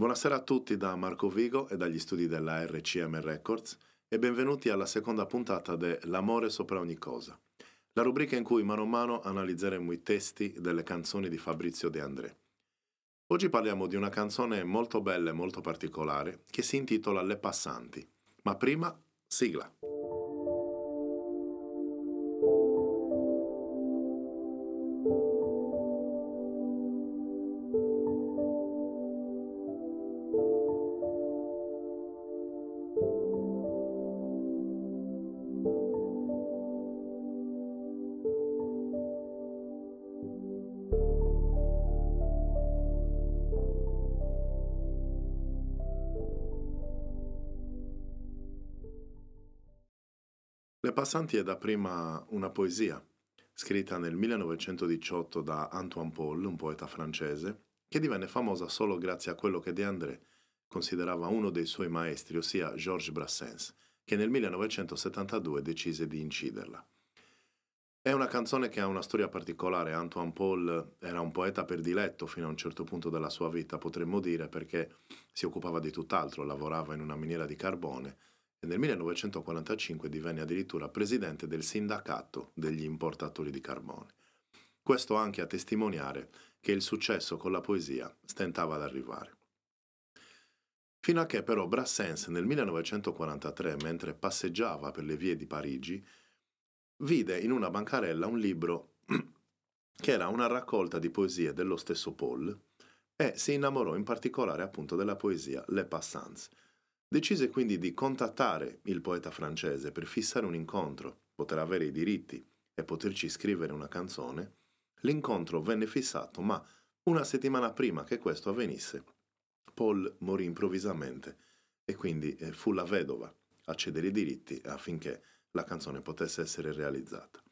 Buonasera a tutti da Marco Vigo e dagli studi della RCM Records e benvenuti alla seconda puntata de L'amore sopra ogni cosa, la rubrica in cui mano a mano analizzeremo i testi delle canzoni di Fabrizio De André. Oggi parliamo di una canzone molto bella e molto particolare che si intitola Le passanti, ma prima sigla. Le passanti è dapprima una poesia, scritta nel 1918 da Antoine Paul, un poeta francese, che divenne famosa solo grazie a quello che De André considerava uno dei suoi maestri, ossia Georges Brassens, che nel 1972 decise di inciderla. È una canzone che ha una storia particolare. Antoine Paul era un poeta perdiletto fino a un certo punto della sua vita, potremmo dire, perché si occupava di tutt'altro, lavorava in una miniera di carbone e nel 1945 divenne addirittura presidente del sindacato degli importatori di carbone. Questo anche a testimoniare che il successo con la poesia stentava ad arrivare. Fino a che però Brassens nel 1943, mentre passeggiava per le vie di Parigi, vide in una bancarella un libro che era una raccolta di poesie dello stesso Paul e si innamorò in particolare appunto della poesia Le Passants, Decise quindi di contattare il poeta francese per fissare un incontro, poter avere i diritti e poterci scrivere una canzone. L'incontro venne fissato, ma una settimana prima che questo avvenisse, Paul morì improvvisamente e quindi eh, fu la vedova a cedere i diritti affinché la canzone potesse essere realizzata.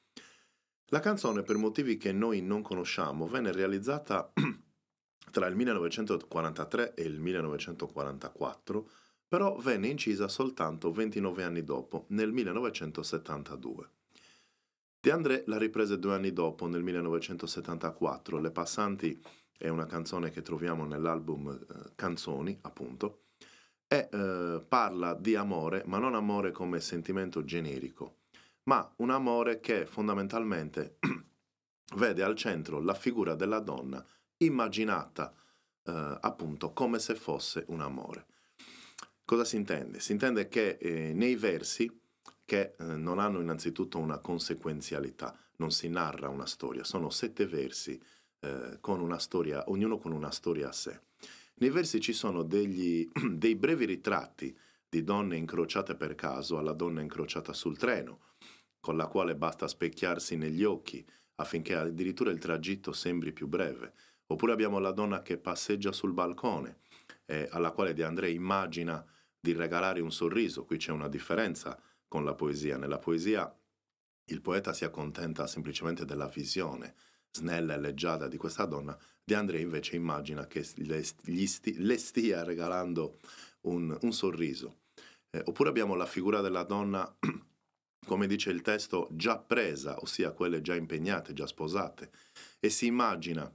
La canzone, per motivi che noi non conosciamo, venne realizzata tra il 1943 e il 1944 però venne incisa soltanto 29 anni dopo, nel 1972. De André la riprese due anni dopo, nel 1974. Le Passanti è una canzone che troviamo nell'album eh, Canzoni, appunto, e eh, parla di amore, ma non amore come sentimento generico, ma un amore che fondamentalmente vede al centro la figura della donna immaginata eh, appunto come se fosse un amore. Cosa si intende? Si intende che eh, nei versi, che eh, non hanno innanzitutto una conseguenzialità, non si narra una storia, sono sette versi, eh, con una storia, ognuno con una storia a sé. Nei versi ci sono degli, dei brevi ritratti di donne incrociate per caso alla donna incrociata sul treno, con la quale basta specchiarsi negli occhi affinché addirittura il tragitto sembri più breve. Oppure abbiamo la donna che passeggia sul balcone, eh, alla quale De André immagina di regalare un sorriso. Qui c'è una differenza con la poesia. Nella poesia il poeta si accontenta semplicemente della visione snella e leggiada di questa donna, De André invece immagina che le, sti, le stia regalando un, un sorriso. Eh, oppure abbiamo la figura della donna, come dice il testo, già presa, ossia quelle già impegnate, già sposate, e si immagina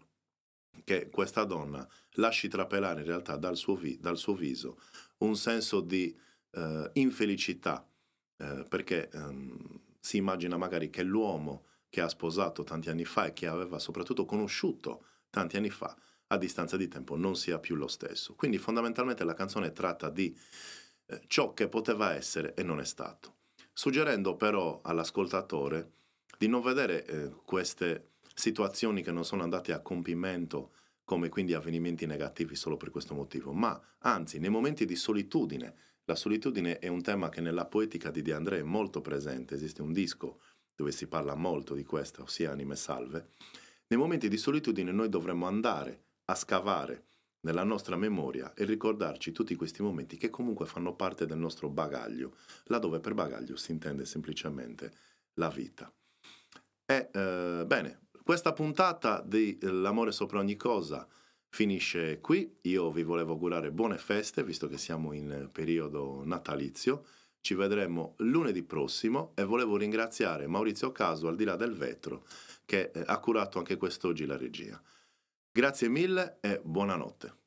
che questa donna lasci trapelare in realtà dal suo, vi- dal suo viso un senso di eh, infelicità, eh, perché ehm, si immagina magari che l'uomo che ha sposato tanti anni fa e che aveva soprattutto conosciuto tanti anni fa, a distanza di tempo non sia più lo stesso. Quindi fondamentalmente la canzone tratta di eh, ciò che poteva essere e non è stato, suggerendo però all'ascoltatore di non vedere eh, queste situazioni che non sono andate a compimento come quindi avvenimenti negativi solo per questo motivo, ma anzi nei momenti di solitudine. La solitudine è un tema che nella poetica di De André è molto presente, esiste un disco dove si parla molto di questo, ossia anime salve. Nei momenti di solitudine noi dovremmo andare a scavare nella nostra memoria e ricordarci tutti questi momenti che comunque fanno parte del nostro bagaglio, laddove per bagaglio si intende semplicemente la vita. E eh, bene, questa puntata di L'amore sopra ogni cosa finisce qui. Io vi volevo augurare buone feste, visto che siamo in periodo natalizio. Ci vedremo lunedì prossimo e volevo ringraziare Maurizio Caso, al di là del vetro, che eh, ha curato anche quest'oggi la regia. Grazie mille e buonanotte.